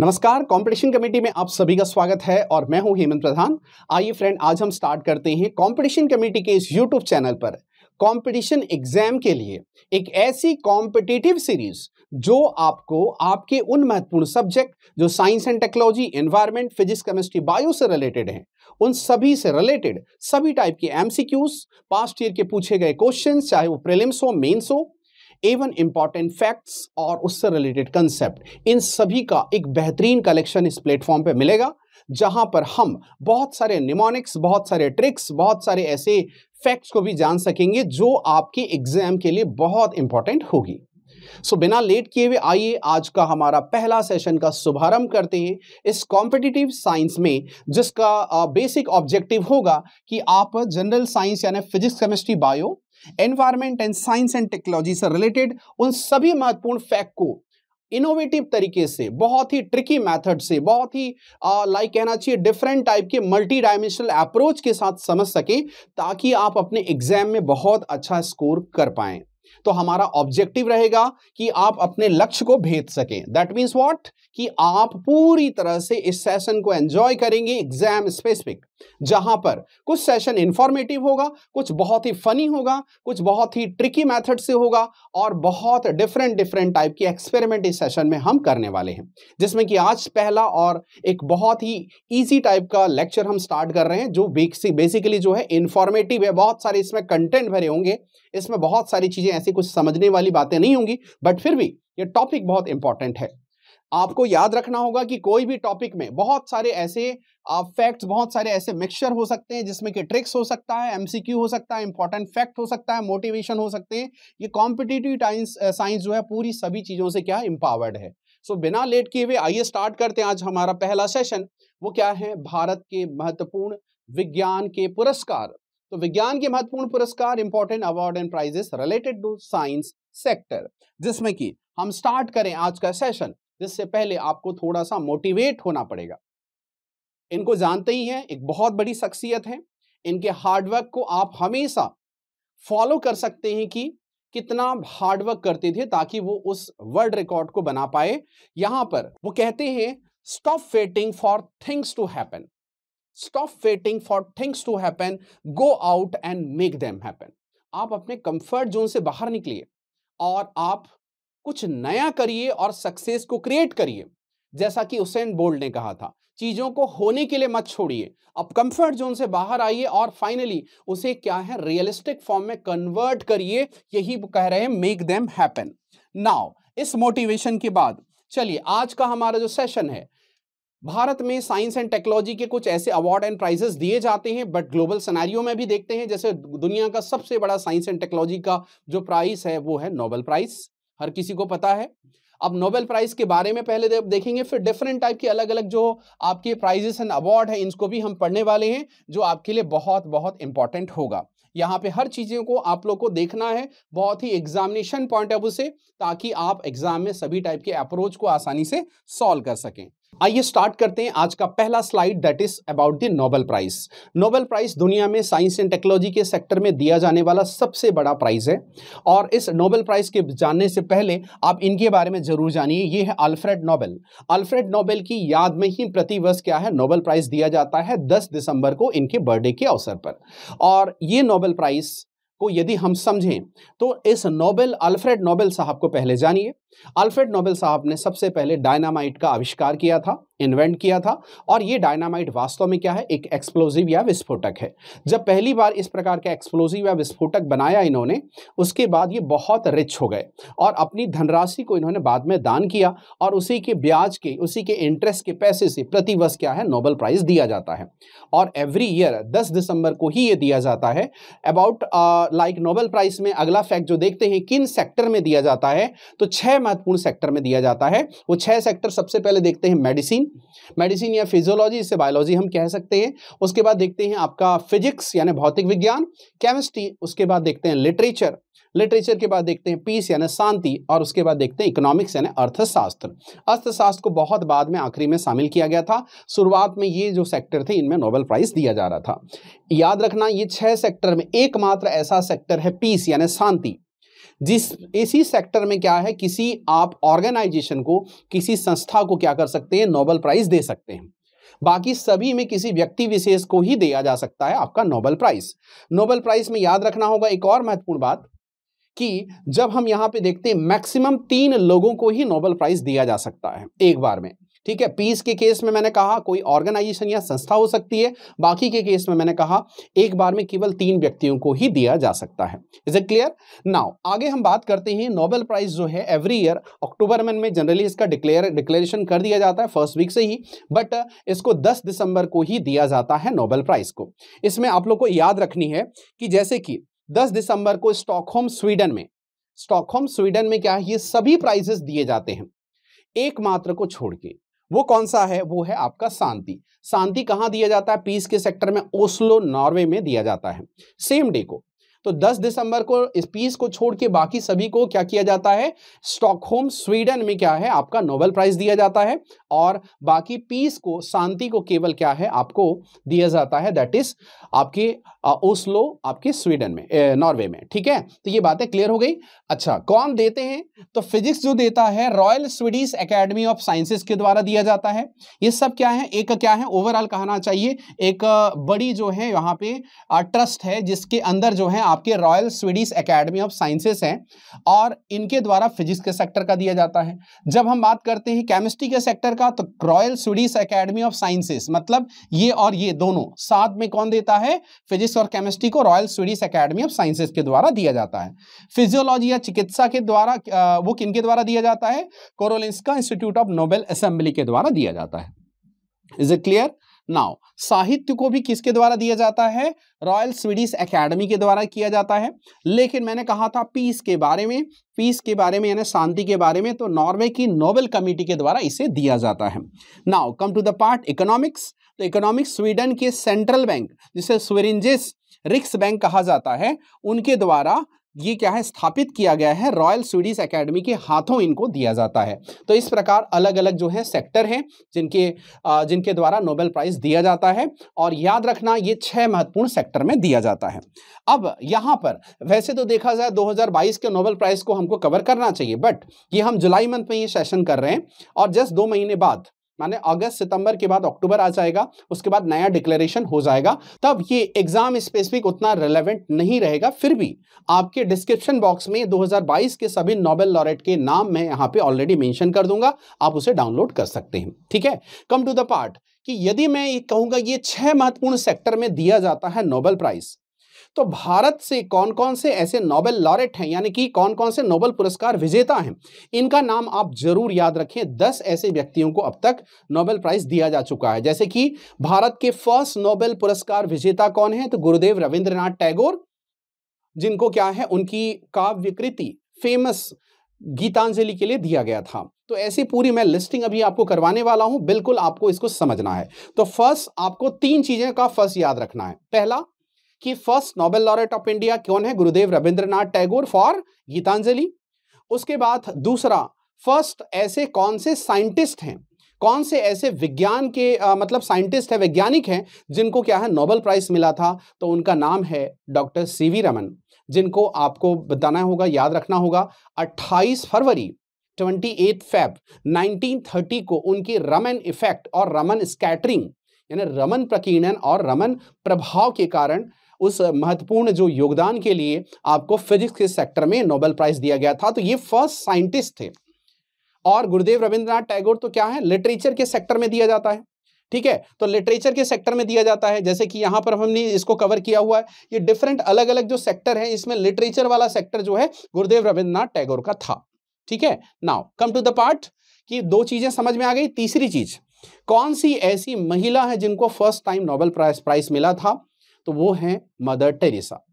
नमस्कार competition committee में आप सभी का स्वागत है और मैं हूं हेमंत प्रधान आइए फ्रेंड आज हम स्टार्ट करते हैं कंपटीशन कमेटी के इस यूट्यूब चैनल पर कंपटीशन एग्जाम के लिए एक ऐसी कॉम्पिटिटिव सीरीज जो आपको आपके उन महत्वपूर्ण सब्जेक्ट जो science and technology environment physics chemistry bio से रिलेटेड हैं उन सभी से रिलेटेड सभी टाइप के एमसीक्यूज पास्ट ईयर के पूछे गए क्वेश्चन चाहे वो प्रिलिम्स हो मेंस हो एवन इम्पॉर्टेंट फैक्ट्स और उससे रिलेटेड कंसेप्ट इन सभी का एक बेहतरीन कलेक्शन इस प्लेटफॉर्म पे मिलेगा जहां पर हम बहुत सारे निमोनिक्स बहुत सारे ट्रिक्स बहुत सारे ऐसे फैक्ट्स को भी जान सकेंगे जो आपके एग्जाम के लिए बहुत इंपॉर्टेंट होगी सो so, बिना लेट किए हुए आइए आज का हमारा पहला सेशन का शुभारंभ करते हैं इस कॉम्पिटिटिव साइंस में जिसका बेसिक ऑब्जेक्टिव होगा कि आप जनरल साइंस यानी physics chemistry bio environment and science and technology से रिलेटेड उन सभी महत्वपूर्ण फैक्ट को इनोवेटिव तरीके से बहुत ही ट्रिकी मेथड से बहुत ही लाइक कहना चाहिए डिफरेंट टाइप के मल्टी डायमेंशनल अप्रोच के साथ समझ सकें ताकि आप अपने एग्जाम में बहुत अच्छा स्कोर कर पाए तो हमारा ऑब्जेक्टिव रहेगा कि आप अपने लक्ष्य को भेद सकें दैट मीन्स व्हाट कि आप पूरी तरह से इस सेशन को एंजॉय करेंगे एग्जाम स्पेसिफिक जहां पर कुछ सेशन इंफॉर्मेटिव होगा कुछ बहुत ही फनी होगा कुछ बहुत ही ट्रिकी मेथड से होगा और बहुत डिफरेंट डिफरेंट टाइप की एक्सपेरिमेंट इस सेशन में हम करने वाले हैं जिसमें कि आज पहला और एक बहुत ही ईजी टाइप का लेक्चर हम स्टार्ट कर रहे हैं जो बेसिकली जो है इंफॉर्मेटिव है बहुत सारे इसमें कंटेंट भरे होंगे इसमें बहुत सारी चीज़ें ऐसी कुछ समझने वाली बातें नहीं होंगी बट फिर भी ये टॉपिक बहुत इंपॉर्टेंट है आपको याद रखना होगा कि कोई भी टॉपिक में बहुत सारे ऐसे फैक्ट्स बहुत सारे ऐसे मिक्सचर हो सकते हैं जिसमें कि ट्रिक्स हो सकता है एमसीक्यू हो सकता है इंपॉर्टेंट फैक्ट हो सकता है मोटिवेशन हो सकते हैं ये कॉम्पिटिटिव साइंस जो है पूरी सभी चीज़ों से क्या इंपावर्ड है सो so, बिना लेट किए हुए आइए स्टार्ट करते हैं आज हमारा पहला सेशन वो क्या है भारत के महत्वपूर्ण विज्ञान के पुरस्कार तो विज्ञान के महत्वपूर्ण पुरस्कार important award and prizes related to science sector जिसमें कि हम स्टार्ट करें आज का सेशन जिससे पहले आपको थोड़ा सा मोटिवेट होना पड़ेगा इनको जानते ही हैं एक बहुत बड़ी शख्सियत है इनके हार्डवर्क को आप हमेशा फॉलो कर सकते हैं कि कितना हार्डवर्क करते थे ताकि वो उस वर्ल्ड रिकॉर्ड को बना पाए यहां पर वो कहते हैं stop waiting for things to happen stop waiting for things to happen go out and make them happen आप अपने कंफर्ट जोन से बाहर निकलिए और आप कुछ नया करिए और सक्सेस को क्रिएट करिए जैसा कि हुसैन बोल्ड ने कहा था चीज़ों को होने के लिए मत छोड़िए अब कंफर्ट जोन से बाहर आइए और फाइनली उसे क्या है रियलिस्टिक फॉर्म में कन्वर्ट करिए यही कह रहे हैं मेक देम हैपन नाउ इस मोटिवेशन के बाद चलिए आज का हमारा जो सेशन है भारत में साइंस एंड टेक्नोलॉजी के कुछ ऐसे अवार्ड एंड प्राइजेस दिए जाते हैं बट ग्लोबल सिनेरियो में भी देखते हैं जैसे दुनिया का सबसे बड़ा साइंस एंड टेक्नोलॉजी का जो प्राइस है वो है नोबेल प्राइज हर किसी को पता है अब नोबेल प्राइज के बारे में पहले देखेंगे फिर डिफरेंट टाइप के अलग अलग जो आपके प्राइजेस एंड अवार्ड है इनको भी हम पढ़ने वाले हैं जो आपके लिए बहुत बहुत इंपॉर्टेंट होगा यहाँ पे हर चीज़ों को आप लोग को देखना है बहुत ही एग्जामिनेशन पॉइंट ऑफ व्यू से ताकि आप एग्जाम में सभी टाइप के अप्रोच को आसानी से सॉल्व कर सकें आइए स्टार्ट करते हैं आज का पहला slide that is about the Nobel prize Nobel prize दुनिया में साइंस एंड टेक्नोलॉजी के सेक्टर में दिया जाने वाला सबसे बड़ा प्राइज है और इस नोबेल प्राइज के जानने से पहले आप इनके बारे में जरूर जानिए ये है अल्फ्रेड नोबेल अल्फ्रेड नोबेल की याद में ही प्रतिवर्ष क्या है नोबेल प्राइज दिया जाता है दस दिसंबर को इनके बर्थडे के अवसर पर और ये नोबेल प्राइज को यदि हम समझें तो इस नोबेल अल्फ्रेड नोबेल साहब को पहले जानिए अल्फ्रेड नोबेल साहब ने सबसे पहले डायनामाइट का आविष्कार किया था इन्वेंट किया था और ये डायनामाइट वास्तव में क्या है एक एक्सप्लोजिव या विस्फोटक है जब पहली बार इस प्रकार का एक्सप्लोजिव या विस्फोटक बनाया इन्होंने उसके बाद ये बहुत रिच हो गए और अपनी धनराशि को इन्होंने बाद में दान किया और उसी के ब्याज के उसी के इंटरेस्ट के पैसे से प्रतिवर्ष क्या है नोबल प्राइज दिया जाता है और एवरी ईयर दस दिसंबर को ही ये दिया जाता है अबाउट लाइक नोबल प्राइज में अगला फैक्ट जो देखते हैं किन सेक्टर में दिया जाता है तो छः महत्वपूर्ण सेक्टर में दिया जाता है वो छह सेक्टर सबसे पहले देखते हैं मेडिसिन मेडिसिन या फिजियोलॉजी इसे बायोलॉजी हम कह सकते हैं उसके बाद देखते हैं आपका फिजिक्स यानी भौतिक विज्ञान केमिस्ट्री उसके बाद देखते हैं लिटरेचर लिटरेचर के बाद देखते हैं पीस यानी शांति और उसके बाद देखते हैं इकोनॉमिक्स यानी अर्थशास्त्र अर्थशास्त्र को बहुत बाद में आखिरी में शामिल किया गया था शुरुआत में ये जो सेक्टर थे इनमें नोबेल प्राइज दिया जा रहा था याद रखना ये छह सेक्टर में एकमात्र ऐसा सेक्टर है पीस यानी शांति जिस इसी सेक्टर में क्या है किसी आप ऑर्गेनाइजेशन को किसी संस्था को क्या कर सकते हैं नोबल प्राइज दे सकते हैं बाकी सभी में किसी व्यक्ति विशेष को ही दिया जा सकता है आपका नोबल प्राइज नोबल प्राइज में याद रखना होगा एक और महत्वपूर्ण बात कि जब हम यहां पे देखते हैं मैक्सिमम तीन लोगों को ही नोबल प्राइज दिया जा सकता है एक बार में ठीक है पीस के केस में मैंने कहा कोई ऑर्गेनाइजेशन या संस्था हो सकती है बाकी के केस में मैंने कहा एक बार में केवल तीन व्यक्तियों को ही दिया जा सकता है इज इट क्लियर नाउ आगे हम बात करते हैं नोबेल प्राइज जो है एवरी ईयर अक्टूबर में, में जनरली इसका डिक्लेयर डिक्लेरेशन कर दिया जाता है फर्स्ट वीक से ही बट इसको दस दिसंबर को ही दिया जाता है नोबेल प्राइज को इसमें आप लोग को याद रखनी है कि जैसे कि दस दिसंबर को स्टॉकहोम स्वीडन में स्टॉकहोम स्वीडन में क्या है ये सभी प्राइजेस दिए जाते हैं एकमात्र को छोड़ के वो कौन सा है वो है आपका शांति शांति कहाँ दिया जाता है पीस के सेक्टर में ओस्लो नॉर्वे में दिया जाता है सेम डे को तो 10 दिसंबर को स्पीस को छोड़ के बाकी सभी को क्या किया जाता है स्टॉकहोम स्वीडन में क्या है आपका नोबेल प्राइज दिया जाता है और बाकी पीस को शांति को केवल क्या है आपको दिया जाता है दैट इज आपके ओस्लो आपके स्वीडन में नॉर्वे में ठीक है तो ये बातें क्लियर हो गई अच्छा कौन देते हैं तो फिजिक्स जो देता है Royal Swedish Academy of Sciences के द्वारा दिया जाता है ये सब क्या है एक क्या है ओवरऑल कहना चाहिए एक बड़ी जो है यहाँ पे ट्रस्ट है जिसके अंदर जो है आप आपके Royal Swedish Academy of Sciences हैं और इनके द्वारा फिजिक्स के सेक्टर का दिया जाता है जब हम बात करते हैं केमिस्ट्री के सेक्टर का तो Royal Swedish Academy of Sciences मतलब ये और ये दोनों साथ में कौन देता है फिजिक्स और केमिस्ट्री को Royal Swedish Academy of Sciences के द्वारा दिया जाता है फिजियोलॉजी या चिकित्सा के द्वारा वो किन द्वारा दिया जाता है Karolinska Institute of Nobel Assembly के द्वारा दिया जाता है इज इट क्लियर नाउ साहित्य को भी किसके द्वारा दिया जाता है रॉयल स्वीडिश एकेडमी के द्वारा किया जाता है लेकिन मैंने कहा था पीस के बारे में पीस के बारे में यानी शांति के बारे में तो नॉर्वे की नोबेल कमेटी के द्वारा इसे दिया जाता है now come to the part economics तो इकोनॉमिक्स स्वीडन के सेंट्रल बैंक जिसे स्वेरिंजेस रिक्स बैंक कहा जाता है उनके द्वारा ये क्या है स्थापित किया गया है रॉयल स्वीडिश एकेडमी के हाथों इनको दिया जाता है तो इस प्रकार अलग अलग जो है सेक्टर हैं जिनके जिनके द्वारा नोबेल प्राइज़ दिया जाता है और याद रखना ये छह महत्वपूर्ण सेक्टर में दिया जाता है अब यहाँ पर वैसे तो देखा जाए 2022 के नोबेल प्राइज़ को हमको कवर करना चाहिए बट ये हम जुलाई मंथ में ये सेशन कर रहे हैं और जस्ट दो महीने बाद माने अगस्त सितंबर के बाद अक्टूबर आ जाएगा उसके बाद नया डिक्लेरेशन हो जाएगा तब ये एग्जाम स्पेसिफिक उतना रेलेवेंट नहीं रहेगा फिर भी आपके डिस्क्रिप्शन बॉक्स में 2022 के सभी नोबेल लॉरेट के नाम मैं यहाँ पे ऑलरेडी मेंशन कर दूंगा आप उसे डाउनलोड कर सकते हैं ठीक है कम टू द पार्ट कि यदि मैं ये कहूंगा ये छह महत्वपूर्ण सेक्टर में दिया जाता है नोबेल प्राइज तो भारत से कौन कौन से ऐसे नोबेल लॉरेट हैं यानी कि कौन कौन से नोबेल पुरस्कार विजेता हैं इनका नाम आप जरूर याद रखें दस ऐसे व्यक्तियों को अब तक नोबेल प्राइज दिया जा चुका है जैसे कि भारत के फर्स्ट नोबेल पुरस्कार विजेता कौन है तो गुरुदेव रविंद्रनाथ टैगोर जिनको क्या है उनकी काव्य कृति फेमस गीतांजलि के लिए दिया गया था तो ऐसी पूरी मैं लिस्टिंग अभी आपको करवाने वाला हूं बिल्कुल आपको इसको समझना है तो फर्स्ट आपको तीन चीजें का फर्स्ट याद रखना है पहला कि first Nobel laureate of India कौन है गुरुदेव रविंद्रनाथ टैगोर फॉर गीतांजलि उसके बाद दूसरा फर्स्ट ऐसे कौन से साइंटिस्ट हैं कौन से ऐसे विज्ञान के आ, मतलब साइंटिस्ट है वैज्ञानिक हैं जिनको क्या है नोबेल प्राइज मिला था तो उनका नाम है डॉक्टर सी रमन जिनको आपको बताना होगा याद रखना होगा 28 फरवरी 28 फेब 1930 को उनकी रमन इफेक्ट और रमन स्कैटरिंग यानी रमन प्रकीर्णन और रमन प्रभाव के कारण उस महत्वपूर्ण जो योगदान के लिए आपको फिजिक्स के सेक्टर में नोबेल प्राइज दिया गया था तो ये फर्स्ट साइंटिस्ट थे और गुरुदेव रविंद्रनाथ टैगोर तो क्या है लिटरेचर के सेक्टर में दिया जाता है ठीक है तो लिटरेचर के सेक्टर में दिया जाता है जैसे कि यहां पर हमने इसको कवर किया हुआ है ये डिफरेंट अलग अलग जो सेक्टर है इसमें लिटरेचर वाला सेक्टर जो है गुरुदेव रविंद्रनाथ टैगोर का था ठीक है now come to the part कि दो चीजें समझ में आ गई तीसरी चीज कौन सी ऐसी महिला है जिनको first time Nobel prize prize मिला था तो वो हैं मदर टेरेसा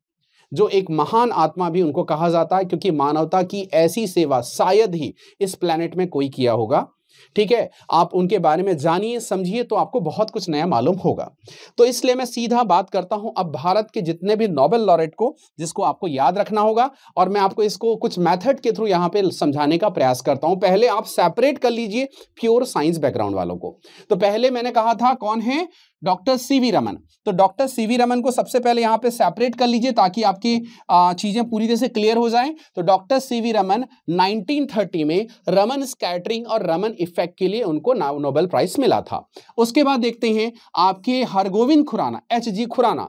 जो एक महान आत्मा भी उनको कहा जाता है क्योंकि मानवता की ऐसी सेवा शायद ही इस प्लैनेट में कोई किया होगा ठीक है आप उनके बारे में जानिए समझिए तो आपको बहुत कुछ नया मालूम होगा तो इसलिए मैं सीधा बात करता हूं अब भारत के जितने भी नोबेल लॉरेट को जिसको आपको याद रखना होगा और मैं आपको इसको कुछ मेथड के थ्रू यहां पे समझाने का प्रयास करता हूं पहले आप सेपरेट कर लीजिए प्योर साइंस बैकग्राउंड वालों को तो पहले मैंने कहा था कौन है डॉक्टर सीवी रमन तो डॉक्टर सीवी रमन को सबसे पहले यहाँ पे सेपरेट कर लीजिए ताकि आपकी चीज़ें पूरी तरह से क्लियर हो जाएं तो डॉक्टर सीवी रमन 1930 में रमन स्कैटरिंग और रमन इफेक्ट के लिए उनको नोबेल प्राइज मिला था उसके बाद देखते हैं आपके हरगोविंद खुराना एच जी खुराना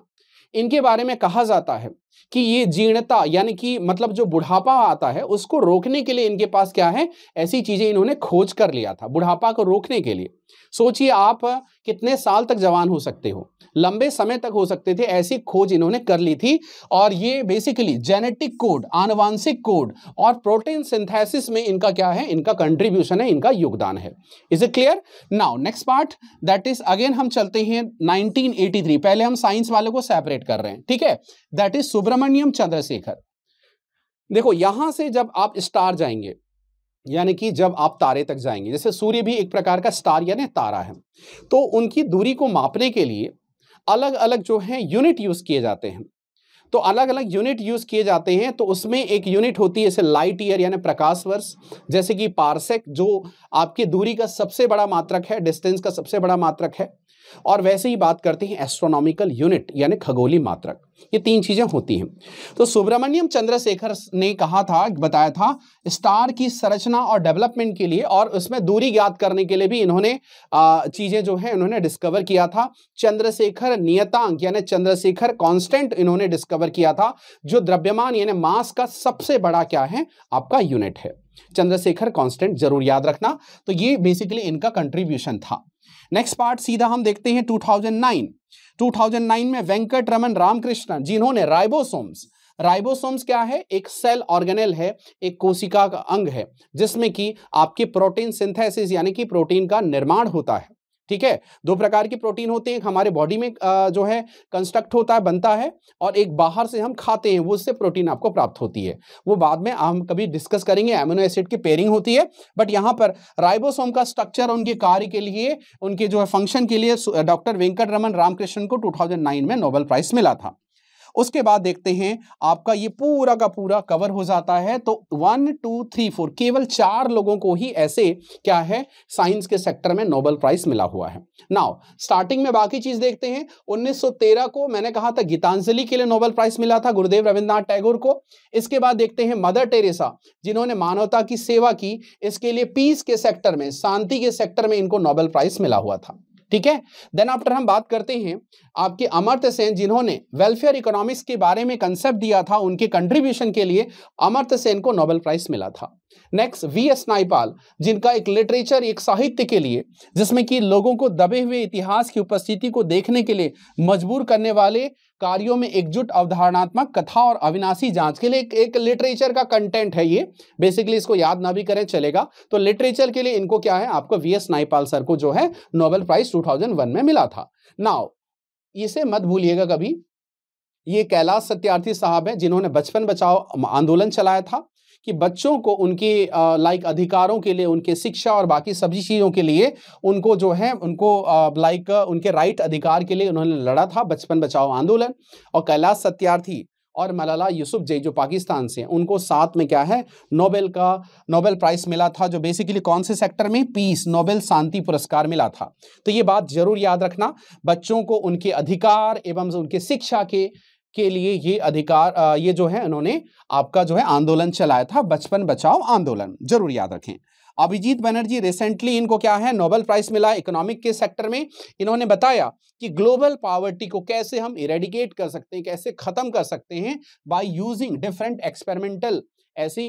इनके बारे में कहा जाता है कि ये जीर्णता यानी कि मतलब जो बुढ़ापा आता है उसको रोकने के लिए इनके पास क्या है ऐसी चीज़ें इन्होंने खोज कर लिया था बुढ़ापा को रोकने के लिए सोचिए आप कितने साल तक जवान हो सकते हो लंबे समय तक हो सकते थे ऐसी खोज इन्होंने कर ली थी और ये बेसिकली जेनेटिक कोड आनुवांशिक कोड और प्रोटीन सिंथेसिस में इनका क्या है इनका कंट्रीब्यूशन है इनका योगदान है is it clear now next part that is again हम चलते हैं 1983 पहले हम साइंस वालों को सेपरेट कर रहे हैं ठीक है दैट इज सुब्रमण्यम चंद्रशेखर देखो यहां से जब आप स्टार जाएंगे यानी कि जब आप तारे तक जाएंगे जैसे सूर्य भी एक प्रकार का स्टार यानी तारा है तो उनकी दूरी को मापने के लिए अलग अलग जो है यूनिट यूज़ किए जाते हैं तो अलग अलग यूनिट यूज़ किए जाते हैं तो उसमें एक यूनिट होती है जैसे लाइट ईयर यानी प्रकाश वर्ष जैसे कि पार्सेक जो आपकी दूरी का सबसे बड़ा मात्रक है डिस्टेंस का सबसे बड़ा मात्रक है और वैसे ही बात करते हैं एस्ट्रोनॉमिकल यूनिट यानी खगोली मात्रक ये तीन चीज़ें होती हैं तो सुब्रमण्यम चंद्रशेखर ने कहा था बताया था स्टार की संरचना और डेवलपमेंट के लिए और उसमें दूरी ज्ञात करने के लिए भी इन्होंने चीज़ें जो है इन्होंने डिस्कवर किया था चंद्रशेखर नियतांक यानी चंद्रशेखर कॉन्स्टेंट इन्होंने डिस्कवर किया था जो द्रव्यमान यानी मास का सबसे बड़ा क्या है आपका यूनिट है चंद्रशेखर कांस्टेंट जरूर याद रखना तो ये बेसिकली इनका कंट्रीब्यूशन था नेक्स्ट पार्ट सीधा हम देखते हैं 2009 2009 में वेंकट रमन रामकृष्णन जिन्होंने राइबोसोम्स राइबोसोम्स क्या है एक सेल ऑर्गेनेल है एक कोशिका का अंग है जिसमें कि आपके प्रोटीन सिंथेसिस यानी कि प्रोटीन का निर्माण होता है ठीक है दो प्रकार के प्रोटीन होते हैं हमारे बॉडी में जो है कंस्ट्रक्ट होता है बनता है और एक बाहर से हम खाते हैं वो उससे प्रोटीन आपको प्राप्त होती है वो बाद में हम कभी डिस्कस करेंगे एमिनो एसिड की पेयरिंग होती है बट यहाँ पर राइबोसोम का स्ट्रक्चर उनके कार्य के लिए उनके जो है फंक्शन के लिए डॉक्टर वेंकट रमन रामकृष्ण को टू में नोबेल प्राइज मिला था उसके बाद देखते हैं आपका ये पूरा का पूरा कवर हो जाता है तो वन टू थ्री फोर केवल चार लोगों को ही ऐसे क्या है साइंस के सेक्टर में नोबल प्राइज मिला हुआ है नाउ स्टार्टिंग में बाकी चीज देखते हैं 1913 को मैंने कहा था गीतांजलि के लिए नोबल प्राइज मिला था गुरुदेव रविन्द्रनाथ टैगोर को इसके बाद देखते हैं मदर टेरेसा जिन्होंने मानवता की सेवा की इसके लिए पीस के सेक्टर में शांति के सेक्टर में इनको नोबल प्राइज मिला हुआ था ठीक है देन आफ्टर हम बात करते हैं आपके अमर्त्य सेन जिन्होंने वेलफेयर इकोनॉमिक्स के बारे में कंसेप्ट दिया था उनके कंट्रीब्यूशन के लिए अमर्त्य सेन को नोबेल प्राइज मिला था नेक्स्ट वी एस नाइपाल जिनका एक लिटरेचर एक साहित्य के लिए जिसमें कि लोगों को दबे हुए इतिहास की उपस्थिति को देखने के लिए मजबूर करने वाले कार्यों में एकजुट अवधारणात्मक कथा और अविनाशी जांच के लिए एक, एक लिटरेचर का कंटेंट है ये बेसिकली इसको याद ना भी करें चलेगा तो लिटरेचर के लिए इनको क्या है आपको वी एस नाइपाल सर को जो है नोबेल प्राइज टू में मिला था नाव इसे मत भूलिएगा कभी ये कैलाश सत्यार्थी साहब हैं जिन्होंने बचपन बचाओ आंदोलन चलाया था कि बच्चों को उनके लाइक अधिकारों के लिए उनके शिक्षा और बाकी सभी चीज़ों के लिए उनको जो है उनको लाइक उनके राइट अधिकार के लिए उन्होंने लड़ा था बचपन बचाओ आंदोलन और कैलाश सत्यार्थी और मलाला यूसुफ जई जो पाकिस्तान से उनको साथ में क्या है नोबेल का नोबेल प्राइज़ मिला था जो बेसिकली कौन से सेक्टर में पीस नोबेल शांति पुरस्कार मिला था तो ये बात ज़रूर याद रखना बच्चों को उनके अधिकार एवं उनके शिक्षा के के लिए ये अधिकार ये जो है उन्होंने आपका जो है आंदोलन चलाया था बचपन बचाओ आंदोलन जरूर याद रखें अभिजीत बनर्जी रिसेंटली इनको क्या है नोबेल प्राइज मिला इकोनॉमिक के सेक्टर में इन्होंने बताया कि ग्लोबल पावर्टी को कैसे हम इरेडिकेट कर सकते हैं कैसे ख़त्म कर सकते हैं बाय यूजिंग डिफरेंट एक्सपेरिमेंटल ऐसी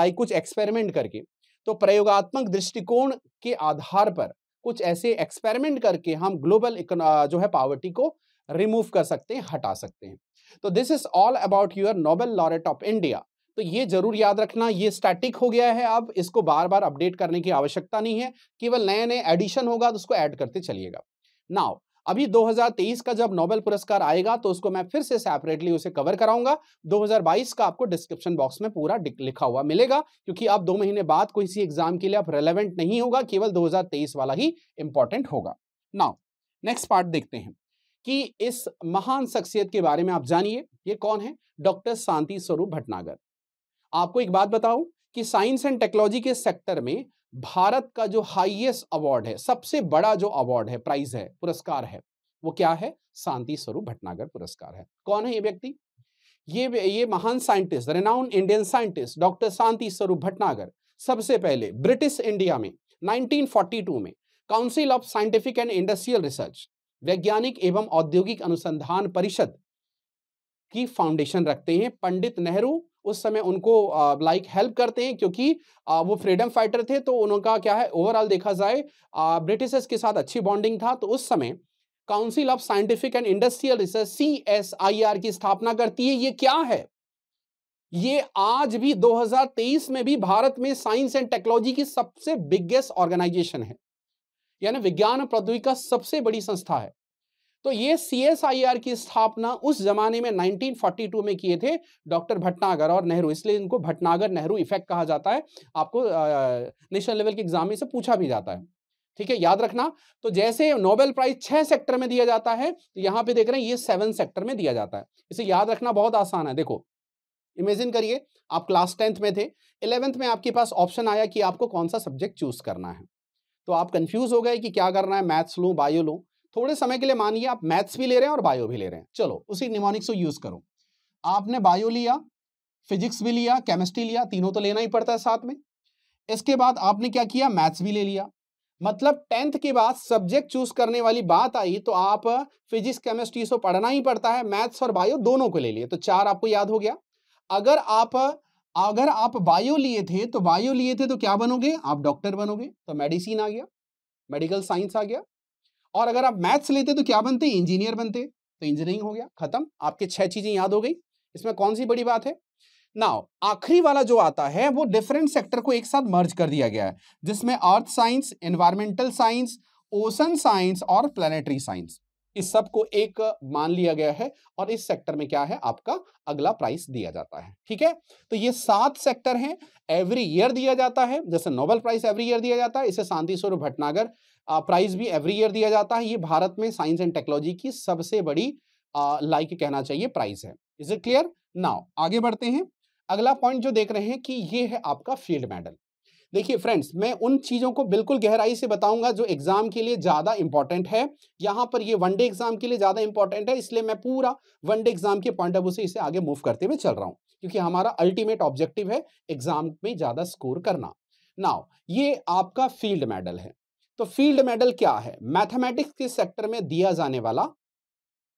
लाइक कुछ एक्सपेरिमेंट करके तो प्रयोगात्मक दृष्टिकोण के आधार पर कुछ ऐसे एक्सपेरिमेंट करके हम ग्लोबल जो है पावर्टी को रिमूव कर सकते हैं हटा सकते हैं तो this is all about your Nobel laureate of India तो ये जरूर याद रखना ये स्टैटिक हो गया है अब इसको बार बार अपडेट करने की आवश्यकता नहीं है केवल नए नए एडिशन होगा तो उसको ऐड करते चलिएगा नाउ अभी 2023 का जब नोबेल पुरस्कार आएगा तो उसको मैं फिर से सेपरेटली उसे कवर कराऊंगा 2022 का आपको डिस्क्रिप्शन बॉक्स में पूरा लिखा हुआ मिलेगा क्योंकि अब दो महीने बाद कोई सी एग्जाम के लिए अब रेलेवेंट नहीं होगा केवल 2023 वाला ही इंपॉर्टेंट होगा नाउ नेक्स्ट पार्ट देखते हैं कि इस महान शख्सियत के बारे में आप जानिए ये कौन है डॉक्टर शांति स्वरूप भटनागर आपको एक बात बताऊं कि साइंस एंड टेक्नोलॉजी के सेक्टर में भारत का जो हाईएस्ट अवार्ड है सबसे बड़ा जो अवार्ड है प्राइज है पुरस्कार है वो क्या है शांति स्वरूप भटनागर पुरस्कार है कौन है ये व्यक्ति ये ये महान scientist renowned Indian scientist doctor Shanti Swarup Bhatnagar सबसे पहले ब्रिटिश इंडिया में 1942 में council of scientific and industrial research वैज्ञानिक एवं औद्योगिक अनुसंधान परिषद की फाउंडेशन रखते हैं पंडित नेहरू उस समय उनको लाइक हेल्प करते हैं क्योंकि आ, वो फ्रीडम फाइटर थे तो उनका क्या है ओवरऑल देखा जाए ब्रिटिशर्स के साथ अच्छी बॉन्डिंग था तो उस समय council of scientific and industrial research C S I R की स्थापना करती है ये क्या है ये आज भी 2023 में भी भारत में साइंस एंड टेक्नोलॉजी की सबसे बिगेस्ट ऑर्गेनाइजेशन है यानी विज्ञान प्रौद्योगिकी का सबसे बड़ी संस्था है तो ये सीएसआईआर की स्थापना उस जमाने में 1942 में किए थे डॉक्टर भटनागर और नेहरू इसलिए इनको भटनागर नेहरू इफेक्ट कहा जाता है आपको नेशनल लेवल के एग्जाम में से पूछा भी जाता है ठीक है याद रखना तो जैसे नोबेल प्राइज छह सेक्टर में दिया जाता है तो यहाँ पे देख रहे हैं ये सेवन सेक्टर में दिया जाता है इसे याद रखना बहुत आसान है देखो इमेजिन करिए आप क्लास टेंथ में थे इलेवेंथ में आपके पास ऑप्शन आया कि आपको कौन सा सब्जेक्ट चूज करना है तो आप कंफ्यूज हो गए कि क्या करना है मैथ्स लूँ बायो लूँ थोड़े समय के लिए मानिए आप मैथ्स भी ले रहे हैं और बायो भी ले रहे हैं चलो उसी निमोनिक्स को यूज़ करो आपने बायो लिया फिजिक्स भी लिया केमिस्ट्री लिया तीनों तो लेना ही पड़ता है साथ में इसके बाद आपने क्या किया मैथ्स भी ले लिया मतलब टेंथ के बाद सब्जेक्ट चूज करने वाली बात आई तो आप फिजिक्स केमिस्ट्री से पढ़ना ही पड़ता है मैथ्स और बायो दोनों को ले लिए तो चार आपको याद हो गया अगर आप अगर आप बायो लिए थे तो बायो लिए थे तो क्या बनोगे आप डॉक्टर बनोगे तो मेडिसिन आ गया मेडिकल साइंस आ गया और अगर आप मैथ्स लेते तो क्या बनते इंजीनियर बनते तो इंजीनियरिंग हो गया खत्म आपके छह चीजें याद हो गई इसमें कौन सी बड़ी बात है ना आखिरी वाला जो आता है वो डिफरेंट सेक्टर को एक साथ मर्ज कर दिया गया है जिसमें earth science environmental science ocean science और प्लानिटरी साइंस इस सब को एक मान लिया गया है और इस सेक्टर में क्या है आपका अगला प्राइस दिया जाता है ठीक है तो ये सात सेक्टर हैं एवरी ईयर दिया जाता है जैसे नोबल प्राइस एवरी ईयर दिया जाता है इसे शांति स्वरूप भटनागर प्राइज भी एवरी ईयर दिया जाता है ये भारत में साइंस एंड टेक्नोलॉजी की सबसे बड़ी लाइक कहना चाहिए प्राइस है इज इट क्लियर नाउ आगे बढ़ते हैं अगला पॉइंट जो देख रहे हैं कि ये है आपका फील्ड मेडल देखिए फ्रेंड्स मैं उन चीज़ों को बिल्कुल गहराई से बताऊंगा जो एग्ज़ाम के लिए ज़्यादा इंपॉर्टेंट है यहां पर ये वनडे एग्ज़ाम के लिए ज़्यादा इंपॉर्टेंट है इसलिए मैं पूरा वनडे एग्ज़ाम के पॉइंट ऑफ व्यू से इसे आगे मूव करते हुए चल रहा हूँ क्योंकि हमारा अल्टीमेट ऑब्जेक्टिव है एग्ज़ाम में ज़्यादा स्कोर करना नाउ ये आपका फील्ड मेडल है तो फील्ड मेडल क्या है मैथमेटिक्स के सेक्टर में दिया जाने वाला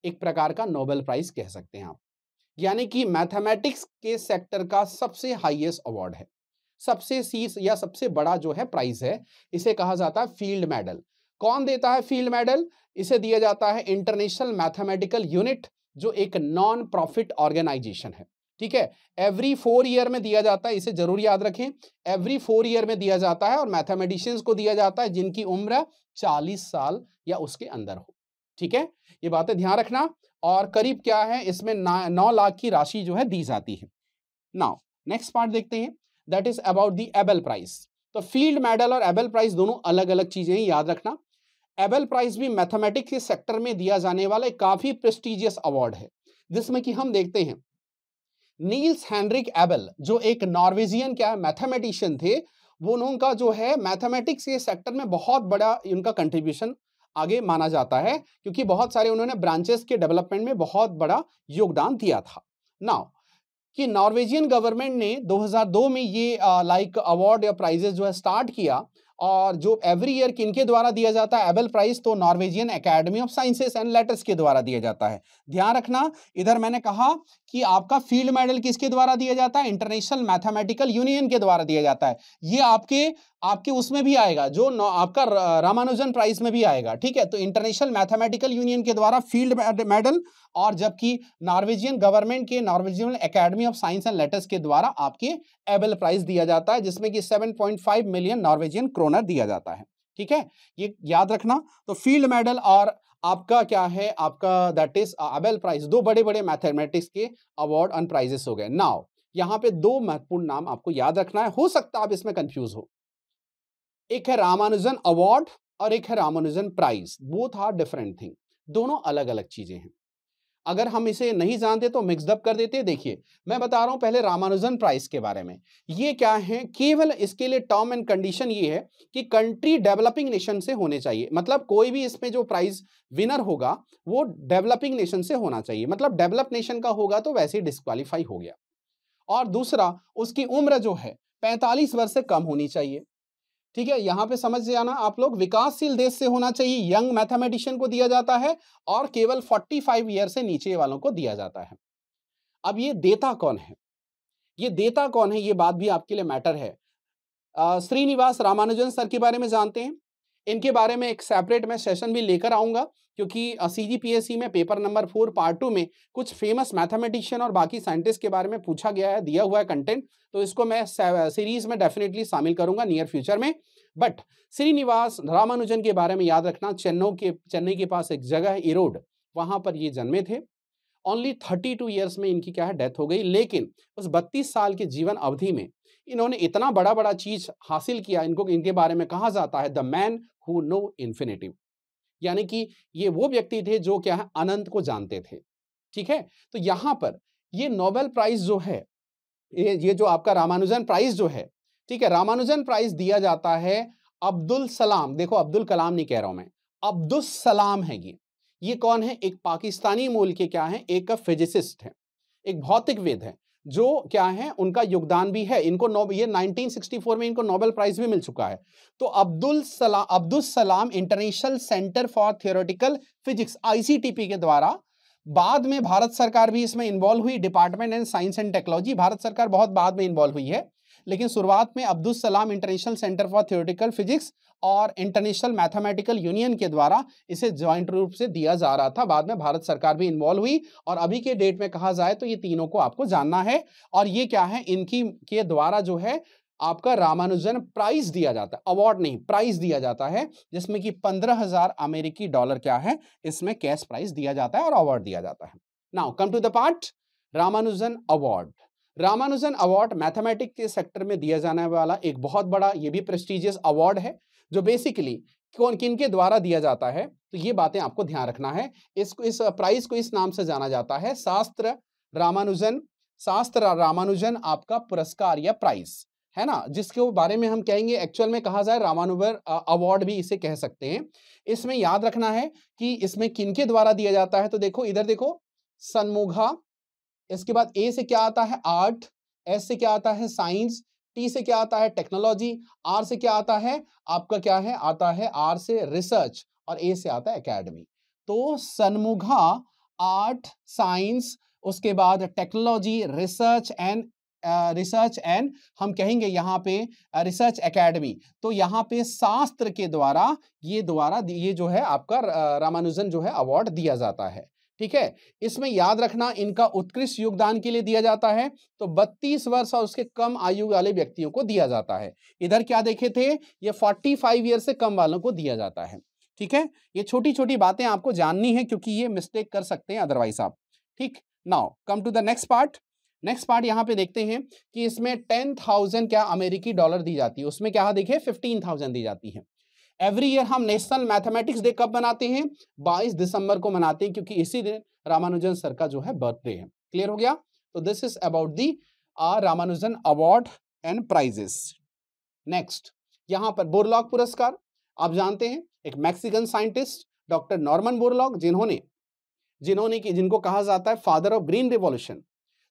एक प्रकार का नोबेल प्राइज कह सकते हैं आप यानी कि मैथमेटिक्स के सेक्टर का सबसे हाईएस्ट अवार्ड है सबसे शीर्ष या सबसे बड़ा जो है प्राइज है इसे कहा जाता है फील्ड मेडल कौन देता है फील्ड मेडल इसे दिया जाता है इंटरनेशनल मैथमेटिकल यूनिट जो एक नॉन प्रॉफिट ऑर्गेनाइजेशन है ठीक है एवरी फोर ईयर में दिया जाता है इसे जरूर याद रखें एवरी फोर ईयर में दिया जाता है और मैथमेटिशियंस को दिया जाता है जिनकी उम्र 40 साल या उसके अंदर हो ठीक है ये बातें ध्यान रखना और करीब क्या है इसमें नौ लाख की राशि जो है दी जाती है नाउ नेक्स्ट पार्ट देखते हैं that is about the Abel prize तो फील्ड मेडल और एबल प्राइस दोनों अलग अलग चीज़ें हैं याद रखना एबल प्राइज भी मैथमेटिक्स के सेक्टर में दिया जाने वाला एक काफ़ी प्रेस्टिजियस अवार्ड है जिसमें कि हम देखते हैं नील्स हैंनरिक एबल जो एक नॉर्वेजियन क्या है मैथमेटिशियन थे वो उनका जो है मैथमेटिक्स के सेक्टर में बहुत बड़ा उनका कंट्रीब्यूशन आगे माना जाता है क्योंकि बहुत सारे उन्होंने ब्रांचेस के डेवलपमेंट में बहुत बड़ा योगदान दिया था नाउ कि नॉर्वेजियन गवर्नमेंट ने 2002 में ये लाइक अवार्ड या प्राइजेस जो है स्टार्ट किया और जो एवरी ईयर किनके द्वारा दिया जाता है एबल प्राइज तो Norwegian Academy of Sciences and Letters के द्वारा दिया जाता है ध्यान रखना इधर मैंने कहा कि आपका फील्ड मेडल किसके द्वारा दिया जाता है इंटरनेशनल मैथमेटिकल यूनियन के द्वारा दिया जाता है ये आपके आपके उसमें भी आएगा जो आपका रामानुजन प्राइज में भी आएगा ठीक है तो इंटरनेशनल मैथमेटिकल यूनियन के द्वारा फील्ड मेडल और जबकि नॉर्वेजियन गवर्नमेंट के Norwegian Academy of Science and Letters के द्वारा आपके एबल प्राइज दिया जाता है जिसमें कि 7.5 मिलियन नॉर्वेजियन क्रोनर दिया जाता है ठीक है ये याद रखना तो फील्ड मेडल और आपका क्या है आपका दैट इज अबेल प्राइज दो बड़े बड़े मैथमेटिक्स के अवार्ड एंड प्राइजेस हो गए नाव यहाँ पे दो महत्वपूर्ण नाम आपको याद रखना है हो सकता है आप इसमें कंफ्यूज हो एक है रामानुजन अवार्ड और एक है Ramanujan prize both are different thing दोनों अलग अलग चीजें हैं अगर हम इसे नहीं जानते तो मिक्सडअप कर देते देखिए मैं बता रहा हूं पहले रामानुजन प्राइस के बारे में ये क्या है केवल इसके लिए टर्म एंड कंडीशन ये है कि कंट्री डेवलपिंग नेशन से होने चाहिए मतलब कोई भी इसमें जो प्राइज विनर होगा वो डेवलपिंग नेशन से होना चाहिए मतलब डेवलप नेशन का होगा तो वैसे ही डिस्कालीफाई हो गया और दूसरा उसकी उम्र जो है पैंतालीस वर्ष से कम होनी चाहिए ठीक है यहाँ पे समझ जाना आप लोग विकासशील देश से होना चाहिए यंग मैथमेटिशियन को दिया जाता है और केवल 45 ईयर से नीचे वालों को दिया जाता है अब ये देता कौन है ये देता कौन है ये बात भी आपके लिए मैटर है श्रीनिवास रामानुजन सर के बारे में जानते हैं इनके बारे में एक सेपरेट मैं सेशन भी लेकर आऊँगा क्योंकि सी जी पी एस सी में paper number four part two में कुछ फेमस मैथमेटिशियन और बाकी साइंटिस्ट के बारे में पूछा गया है दिया हुआ है कंटेंट तो इसको मैं सीरीज में डेफिनेटली शामिल करूंगा नियर फ्यूचर में बट श्रीनिवास रामानुजन के बारे में याद रखना चेन्नई के चेन्नई के पास एक जगह है इरोड वहाँ पर ये जन्मे थे ओनली थर्टी टू ईयर्स में इनकी क्या है डेथ हो गई लेकिन उस बत्तीस साल के जीवन अवधि में इन्होंने इतना बड़ा बड़ा चीज हासिल किया इनको इनके बारे में कहा जाता है the man who know infinitive यानी कि ये वो व्यक्ति थे जो क्या है अनंत को जानते थे ठीक है तो यहाँ पर ये नोबेल प्राइज जो है ये ये जो आपका रामानुजन प्राइज जो है ठीक है रामानुजन प्राइज दिया जाता है अब्दुल सलाम देखो अब्दुल कलाम नहीं कह रहा हूं मैं अब्दुल सलाम है ये ये कौन है एक पाकिस्तानी मूल के क्या है एक फिजिसिस्ट है एक वेद है जो क्या है उनका योगदान भी है इनको ये 1964 में इनको नोबेल प्राइज भी मिल चुका है तो Abdul Salam Abdul Salam international centre for theoretical physics ICTP के द्वारा बाद में भारत सरकार भी इसमें इन्वॉल्व हुई department and science and technology Bharat सरकार बहुत बाद में इन्वॉल्व हुई है लेकिन शुरुआत में Abdul Salam international centre for theoretical physics और इंटरनेशनल मैथमेटिकल यूनियन के द्वारा इसे ज्वाइंट रूप से दिया जा रहा था बाद में भारत सरकार भी इन्वॉल्व हुई और अभी के डेट में कहा जाए तो ये तीनों को आपको जानना है और ये क्या है इनकी के द्वारा जो है आपका रामानुजन प्राइज दिया जाता है अवार्ड नहीं प्राइज दिया जाता है जिसमें कि पंद्रह हजार अमेरिकी डॉलर क्या है इसमें कैश प्राइज दिया जाता है और अवार्ड दिया जाता है now come to the part Ramanujan award Ramanujan award mathematics के सेक्टर में दिया जाने वाला एक बहुत बड़ा ये भी प्रेस्टिजियस अवार्ड है जो बेसिकली कौन किन के द्वारा दिया जाता है तो ये बातें आपको ध्यान रखना है इसको इस प्राइज को इस नाम से जाना जाता है शास्त्र रामानुजन शास्त्र रामानुजन आपका पुरस्कार या प्राइस है ना जिसके बारे में हम कहेंगे एक्चुअल में कहा जाए रामानुवर अवार्ड भी इसे कह सकते हैं इसमें याद रखना है कि इसमें किनके द्वारा दिया जाता है तो देखो इधर देखो सनमोघा इसके बाद ए से क्या आता है आर्ट एस से क्या आता है साइंस टी से क्या आता है टेक्नोलॉजी आर से क्या आता है आपका क्या है आता है आर से रिसर्च और ए से आता है एकेडमी तो सनमुघा आर्ट साइंस उसके बाद technology research and research and हम कहेंगे यहाँ पे रिसर्च एकेडमी तो यहाँ पे शास्त्र के द्वारा ये द्वारा ये जो है आपका रामानुजन जो है अवार्ड दिया जाता है ठीक है इसमें याद रखना इनका उत्कृष्ट योगदान के लिए दिया जाता है तो 32 वर्ष और उसके कम आयु वाले व्यक्तियों को दिया जाता है इधर क्या देखे थे ये 45 ईयर से कम वालों को दिया जाता है ठीक है ये छोटी छोटी बातें आपको जाननी है क्योंकि ये मिस्टेक कर सकते हैं अदरवाइज आप ठीक now come to the next part next part यहाँ पे देखते हैं कि इसमें टेन थाउजेंड क्या अमेरिकी डॉलर दी जाती है उसमें क्या देखिए फिफ्टीन थाउजेंड दी जाती है एवरी ईयर हम नेशनल मैथमेटिक्स डे कब मनाते हैं 22 दिसंबर को मनाते हैं क्योंकि इसी दिन रामानुजन सर का जो है बर्थडे है क्लियर हो गया तो this is about the Ramanujan award and prizes next यहाँ पर बोरलॉग पुरस्कार आप जानते हैं एक Mexican scientist doctor Norman Borlaug जिन्होंने जिन्होंने कि जिनको कहा जाता है फादर ऑफ ग्रीन रिवॉल्यूशन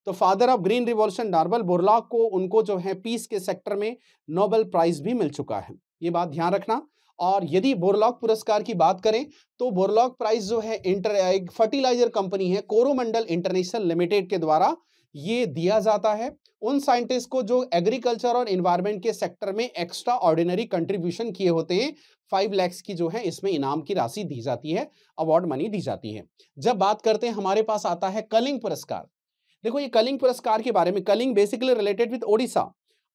तो father of green revolution Norman Borlaug को उनको जो है पीस के सेक्टर में नोबेल प्राइज भी मिल चुका है ये बात ध्यान रखना और यदि बोरलॉक पुरस्कार की बात करें तो बोरलॉक प्राइज जो है इंटर एक फर्टिलाइजर कंपनी है कोरोमंडल इंटरनेशनल लिमिटेड के द्वारा ये दिया जाता है उन साइंटिस्ट को जो एग्रीकल्चर और इन्वायरमेंट के सेक्टर में एक्स्ट्रा ऑर्डिनरी कंट्रीब्यूशन किए होते हैं फाइव लैक्स की जो है इसमें इनाम की राशि दी जाती है अवार्ड मनी दी जाती है जब बात करते हैं हमारे पास आता है कलिंग पुरस्कार देखो ये कलिंग पुरस्कार के बारे में Kalinga basically related with Odisha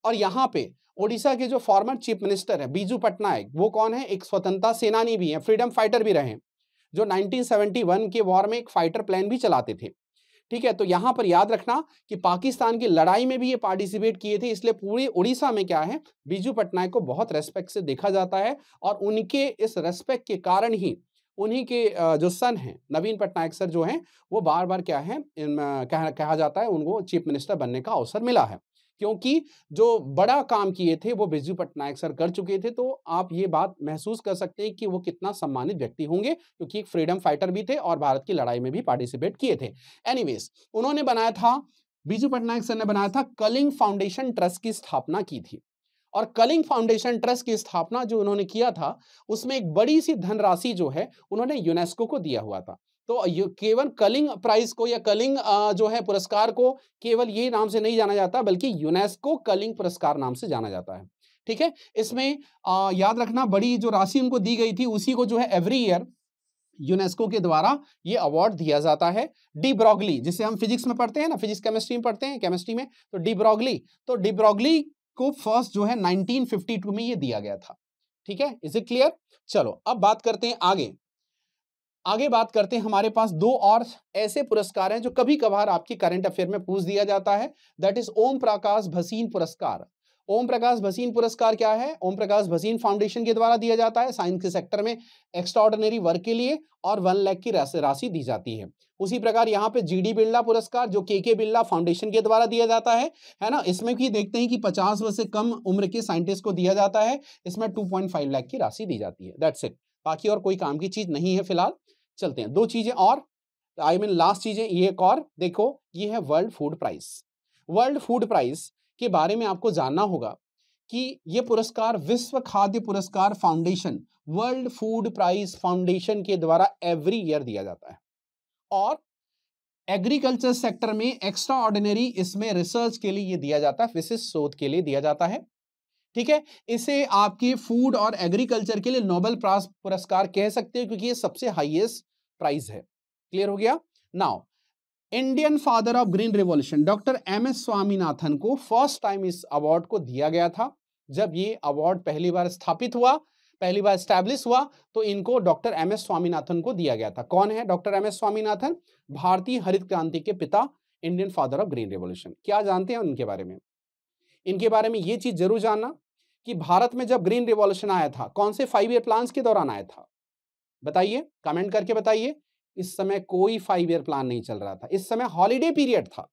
और यहाँ पे ओडिशा के जो फॉर्मर चीफ मिनिस्टर है बीजू पटनायक वो कौन है एक स्वतंत्रता सेनानी भी है फ्रीडम फाइटर भी रहे जो 1971 के वॉर में एक फाइटर प्लान भी चलाते थे ठीक है तो यहाँ पर याद रखना कि पाकिस्तान की लड़ाई में भी ये पार्टिसिपेट किए थे इसलिए पूरे उड़ीसा में क्या है बीजू पटनायक को बहुत रेस्पेक्ट से देखा जाता है और उनके इस रेस्पेक्ट के कारण ही उन्हीं के जो सन हैं नवीन पटनायक सर जो हैं वो बार बार क्या है कह, कहा जाता है उनको चीफ मिनिस्टर बनने का अवसर मिला है क्योंकि जो बड़ा काम किए थे वो बिजू पटनायक सर कर चुके थे तो आप ये बात महसूस कर सकते हैं कि वो कितना सम्मानित व्यक्ति होंगे क्योंकि एक फ्रीडम फाइटर भी थे और भारत की लड़ाई में भी पार्टिसिपेट किए थे एनीवेज उन्होंने बनाया था बिजू पटनायक सर ने बनाया था कलिंग फाउंडेशन ट्रस्ट की स्थापना की थी और कलिंग फाउंडेशन ट्रस्ट की स्थापना जो उन्होंने किया था उसमें एक बड़ी सी धनराशि जो है उन्होंने यूनेस्को को दिया हुआ था तो केवल कलिंग प्राइज को या कलिंग जो है पुरस्कार को केवल ये नाम से नहीं जाना जाता बल्कि यूनेस्को कलिंग पुरस्कार नाम से जाना जाता है ठीक है इसमें आ, याद रखना बड़ी जो राशि उनको दी गई थी उसी को जो है एवरी ईयर यूनेस्को के द्वारा ये अवार्ड दिया जाता है डी ब्रॉगली जिसे हम फिजिक्स में पढ़ते हैं ना फिजिक्स केमिस्ट्री में पढ़ते हैं केमिस्ट्री में तो डी ब्रॉगली तो डी ब्रॉगली को फर्स्ट जो है 1952 में ये दिया गया था ठीक है इज इट क्लियर चलो अब बात करते हैं आगे आगे बात करते हैं हमारे पास दो और ऐसे पुरस्कार हैं जो कभी कभार आपकी करंट अफेयर में पूछ दिया जाता है दैट इज ओम प्रकाश भसीन पुरस्कार ओम प्रकाश भसीन पुरस्कार क्या है ओम प्रकाश भसीन फाउंडेशन के द्वारा दिया जाता है साइंस के सेक्टर में एक्स्ट्राऑर्डिनरी वर्क के लिए और वन लैख की राशि दी जाती है उसी प्रकार यहाँ पे जीडी बिरला पुरस्कार जो के के बिरला फाउंडेशन के द्वारा दिया जाता है है ना इसमें भी देखते हैं कि 50 वर्ष से कम उम्र के साइंटिस्ट को दिया जाता है इसमें 2.5 लाख की राशि दी जाती है दैट्स इट बाकी और कोई काम की चीज नहीं है फिलहाल चलते हैं दो चीजें और आई मीन लास्ट चीजें ये एक और देखो ये है world food prize world food prize के बारे में आपको जानना होगा कि ये पुरस्कार विश्व खाद्य पुरस्कार foundation world food prize foundation के द्वारा एवरी ईयर दिया जाता है और एग्रीकल्चर सेक्टर में एक्स्ट्रा ऑर्डिनरी इसमें रिसर्च के लिए ये दिया जाता है विशिष्ट शोध के लिए दिया जाता है ठीक है इसे आपके फूड और एग्रीकल्चर के लिए नोबेल पुरस्कार कह सकते हो क्योंकि ये सबसे हाईएस्ट प्राइज है क्लियर हो गया now Indian father of green revolution doctor M S Swaminathan को फर्स्ट टाइम इस अवार्ड को दिया गया था जब ये अवार्ड पहली बार स्थापित हुआ पहली बार स्टैब्लिश हुआ तो इनको डॉक्टर एम एस स्वामीनाथन को दिया गया था कौन है डॉक्टर एम एस स्वामीनाथन भारतीय हरित क्रांति के पिता Indian father of green revolution क्या जानते हैं उनके बारे में इनके बारे में ये चीज जरूर जानना कि भारत में जब ग्रीन रिवॉल्यूशन आया था कौन से फाइव ईयर प्लान के दौरान आया था बताइए कमेंट करके बताइए इस समय कोई फाइव ईयर प्लान नहीं चल रहा था इस समय हॉलीडे पीरियड था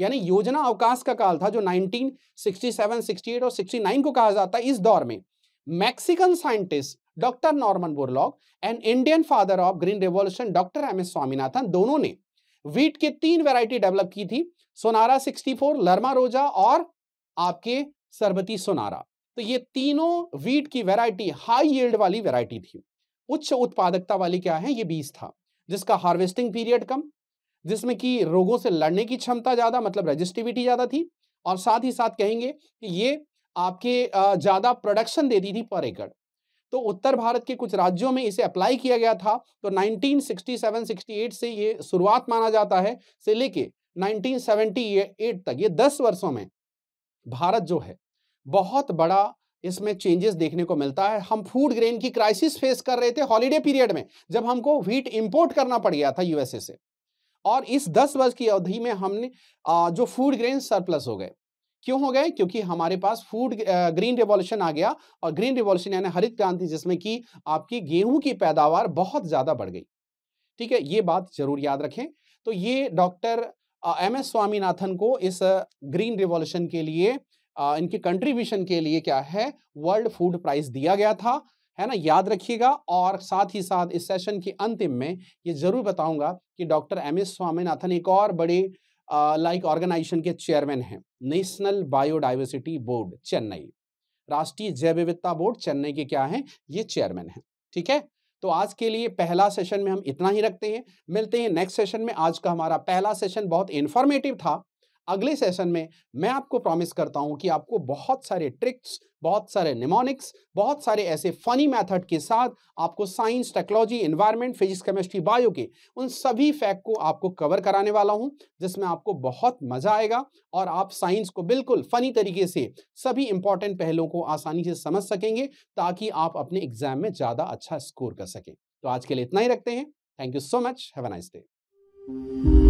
यानी योजना अवकाश का काल था जो 1967, 68 और 69 को कहा जाता है इस दौर में Mexican scientist doctor Norman Borlaug and Indian father of green revolution doctor M S Swaminathan दोनों ने वीट के तीन वैरायटी डेवलप की थी सोनारा 64, लर्मा रोजा और आपके सरबती सोनारा तो ये तीनों वीट की वैरायटी हाई यील्ड वाली वैरायटी थी उच्च उत्पादकता वाली क्या है ये बीज था जिसका हार्वेस्टिंग पीरियड कम जिसमें कि रोगों से लड़ने की क्षमता ज़्यादा मतलब रजिस्टिविटी ज़्यादा थी और साथ ही साथ कहेंगे कि ये आपके ज़्यादा प्रोडक्शन देती थी पर एकड़ तो उत्तर भारत के कुछ राज्यों में इसे अप्लाई किया गया था तो 1967-68 से ये शुरुआत माना जाता है से लेके 1978 तक ये 10 वर्षों में भारत जो है बहुत बड़ा इसमें चेंजेस देखने को मिलता है हम फूड ग्रेन की क्राइसिस फेस कर रहे थे हॉलीडे पीरियड में जब हमको व्हीट इंपोर्ट करना पड़ गया था यूएसए से और इस 10 वर्ष की अवधि में हमने जो फूड ग्रेन सरप्लस हो गए क्यों हो गए क्योंकि हमारे पास फूड ग्रीन रिवॉल्यूशन आ गया और ग्रीन रिवॉल्यूशन यानी हरित क्रांति जिसमें कि आपकी गेहूं की पैदावार बहुत ज़्यादा बढ़ गई ठीक है ये बात जरूर याद रखें तो ये डॉक्टर एम एस स्वामीनाथन को इस ग्रीन रिवॉल्यूशन के लिए इनके कंट्रीब्यूशन के लिए क्या है वर्ल्ड फूड प्राइज दिया गया था है ना याद रखिएगा और साथ ही साथ इस सेशन के अंतिम में ये जरूर बताऊंगा कि डॉक्टर एम एस स्वामीनाथन एक और बड़े लाइक ऑर्गेनाइजेशन के चेयरमैन हैं नेशनल बायोडाइवर्सिटी बोर्ड चेन्नई राष्ट्रीय जैव विविधता बोर्ड चेन्नई के क्या हैं ये चेयरमैन हैं ठीक है तो आज के लिए पहला सेशन में हम इतना ही रखते हैं मिलते हैं नेक्स्ट सेशन में आज का हमारा पहला सेशन बहुत इन्फॉर्मेटिव था अगले सेशन में मैं आपको प्रॉमिस करता हूं कि आपको बहुत सारे ट्रिक्स बहुत सारे निमोनिक्स बहुत सारे ऐसे फनी मेथड के साथ आपको science technology environment physics chemistry bio के उन सभी फैक्ट को आपको कवर कराने वाला हूं जिसमें आपको बहुत मज़ा आएगा और आप साइंस को बिल्कुल फनी तरीके से सभी इंपॉर्टेंट पहलुओं को आसानी से समझ सकेंगे ताकि आप अपने एग्जाम में ज़्यादा अच्छा स्कोर कर सकें तो आज के लिए इतना ही रखते हैं thank you so much have a nice day